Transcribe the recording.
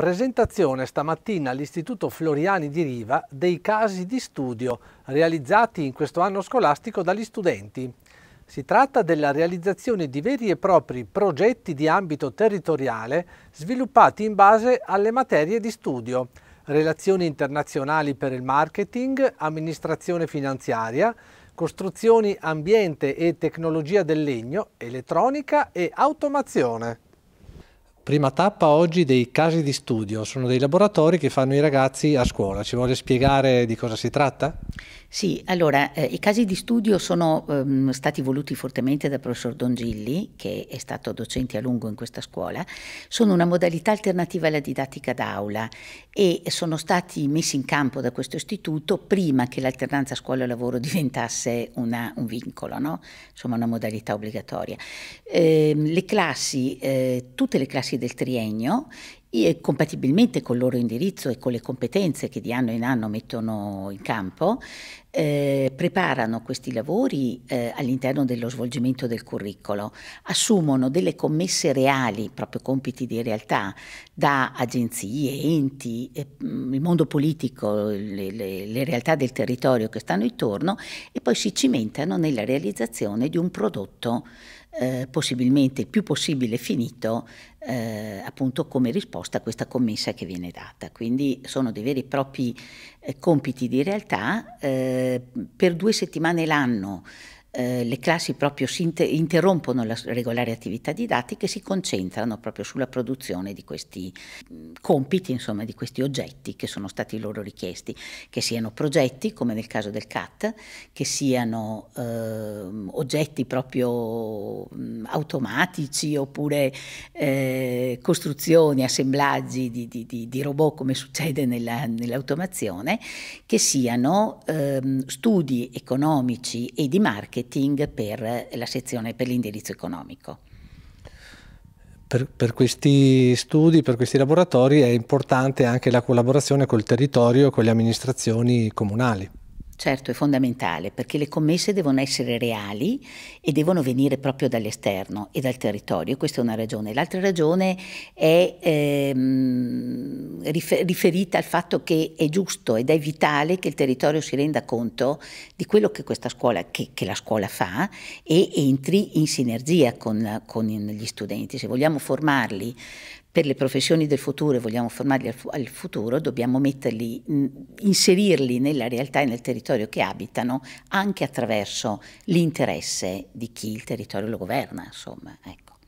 Presentazione stamattina all'Istituto Floriani di Riva dei casi di studio realizzati in questo anno scolastico dagli studenti. Si tratta della realizzazione di veri e propri progetti di ambito territoriale sviluppati in base alle materie di studio, relazioni internazionali per il marketing, amministrazione finanziaria, costruzioni ambiente e tecnologia del legno, elettronica e automazione. Prima tappa oggi dei casi di studio, sono dei laboratori che fanno i ragazzi a scuola. Ci vuole spiegare di cosa si tratta? Sì, allora eh, i casi di studio sono ehm, stati voluti fortemente dal professor Dongilli, che è stato docente a lungo in questa scuola, sono una modalità alternativa alla didattica d'aula e sono stati messi in campo da questo istituto prima che l'alternanza scuola-lavoro diventasse una, un vincolo, no? insomma una modalità obbligatoria. Eh, le classi, eh, tutte le classi del triennio e compatibilmente con il loro indirizzo e con le competenze che di anno in anno mettono in campo, eh, preparano questi lavori eh, all'interno dello svolgimento del curriculum, assumono delle commesse reali, proprio compiti di realtà, da agenzie, enti, eh, il mondo politico, le, le, le realtà del territorio che stanno intorno e poi si cimentano nella realizzazione di un prodotto eh, possibilmente il più possibile finito eh, appunto come risposta a questa commessa che viene data. Quindi sono dei veri e propri eh, compiti di realtà eh, per due settimane l'anno. Eh, le classi proprio si interrompono la regolare attività didattica e si concentrano proprio sulla produzione di questi compiti, insomma di questi oggetti che sono stati loro richiesti, che siano progetti come nel caso del CAT, che siano eh, oggetti proprio mh, automatici oppure eh, costruzioni, assemblaggi di, di, di, di, robot come succede nell'automazione, che siano ehm, studi economici e di marketing marketing per la sezione per l'indirizzo economico. Per, per, questi studi, per questi laboratori è importante anche la collaborazione col territorio e con le amministrazioni comunali. Certo, è fondamentale perché le commesse devono essere reali e devono venire proprio dall'esterno e dal territorio, questa è una ragione. L'altra ragione è ehm, riferita al fatto che è giusto ed è vitale che il territorio si renda conto di quello che questa scuola, che, che la scuola fa e entri in sinergia con, con gli studenti. Se vogliamo formarli per le professioni del futuro e vogliamo formarli al, al, futuro, dobbiamo metterli, inserirli nella realtà e nel territorio che abitano anche attraverso l'interesse di chi il territorio lo governa, insomma, ecco.